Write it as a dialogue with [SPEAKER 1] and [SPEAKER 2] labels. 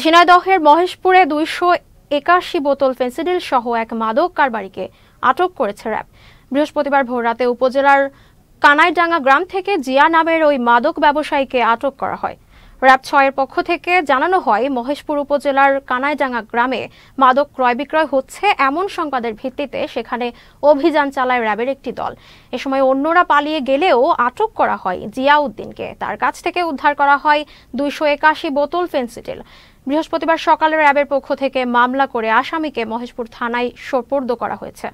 [SPEAKER 1] ঝিনাইদহের মহেশপুরে দুইশো একাশি বোতল ফেন্সিডিল সহ এক মাদক কারবারিকে আটক করেছে র্যাব বৃহস্পতিবার ভোররাতে উপজেলার কানাইডাঙ্গা গ্রাম থেকে জিয়া নামের ওই মাদক ব্যবসায়ীকে আটক করা হয় র্যাব ছয়ের পক্ষ থেকে জানানো হয় মহেশপুর উপজেলার কানাইডাঙ্গা গ্রামে মাদক ক্রয় বিক্রয় হচ্ছে এমন সংবাদের ভিত্তিতে সেখানে অভিযান চালায় র্যাবের একটি দল এ সময় অন্যরা পালিয়ে গেলেও আটক করা হয় জিয়াউদ্দিনকে তার কাছ থেকে উদ্ধার করা হয় দুইশো একাশি বোতল ফেন্সিটেল বৃহস্পতিবার সকালে র্যাবের পক্ষ থেকে মামলা করে আসামিকে মহেশপুর থানায়
[SPEAKER 2] সোপর্দ করা হয়েছে